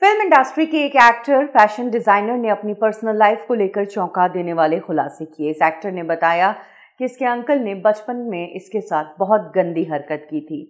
film industry के एक actor fashion designer ने अपनी पर्सनल लाइफ को लेकर चौंका देने वाले खुलासे किए इस एक्टर ने बताया कि इसके अंकल ने बचपन में इसके साथ बहुत गंदी हरकत की थी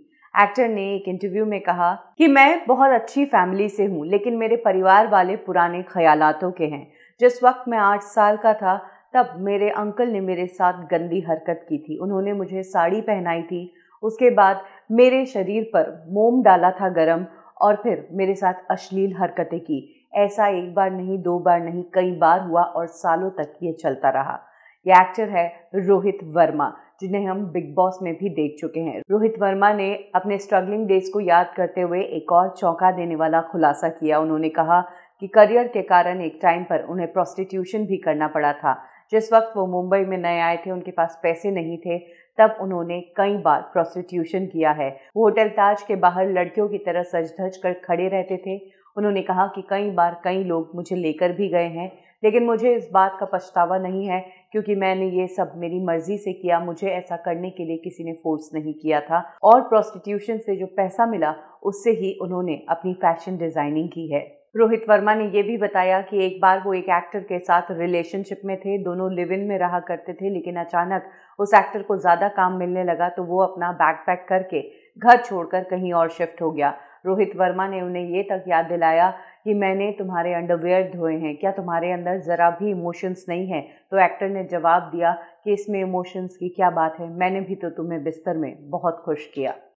एक्टर ने एक इंटरव्यू में कहा कि मैं बहुत अच्छी फैमिली से हूँ लेकिन मेरे परिवार वाले पुराने ख्यालों के हैं जिस वक्त मैं आठ साल का था तब मेरे अंकल ने मेरे साथ गंदी हरकत की थी उन्होंने मुझे साड़ी पहनाई थी उसके बाद मेरे शरीर पर मोम डाला था गरम और फिर मेरे साथ अश्लील हरकतें की ऐसा एक बार नहीं दो बार नहीं कई बार हुआ और सालों तक ये चलता रहा ये एक्टर है रोहित वर्मा जिन्हें हम बिग बॉस में भी देख चुके हैं रोहित वर्मा ने अपने स्ट्रगलिंग डेज को याद करते हुए एक और चौंका देने वाला खुलासा किया उन्होंने कहा कि करियर के कारण एक टाइम पर उन्हें प्रोस्टिट्यूशन भी करना पड़ा था जिस वक्त वो मुंबई में नए आए थे उनके पास पैसे नहीं थे तब उन्होंने कई बार प्रोस्टिट्यूशन किया है वो होटल ताज के बाहर लड़कियों की तरह सज धज कर खड़े रहते थे उन्होंने कहा कि कई बार कई लोग मुझे लेकर भी गए हैं लेकिन मुझे इस बात का पछतावा नहीं है क्योंकि मैंने ये सब मेरी मर्जी से किया मुझे ऐसा करने के लिए किसी ने फोर्स नहीं किया था और प्रोस्टिट्यूशन से जो पैसा मिला उससे ही उन्होंने अपनी फैशन डिज़ाइनिंग की है रोहित वर्मा ने यह भी बताया कि एक बार वो एक एक्टर के साथ रिलेशनशिप में थे दोनों लिव इन में रहा करते थे लेकिन अचानक उस एक्टर को ज़्यादा काम मिलने लगा तो वो अपना बैक पैक करके घर छोड़कर कहीं और शिफ्ट हो गया रोहित वर्मा ने उन्हें ये तक याद दिलाया कि मैंने तुम्हारे अंडरवेयर धोए हैं क्या तुम्हारे अंदर ज़रा भी इमोशंस नहीं है तो एक्टर ने जवाब दिया कि इसमें इमोशंस की क्या बात है मैंने भी तो तुम्हें बिस्तर में बहुत खुश किया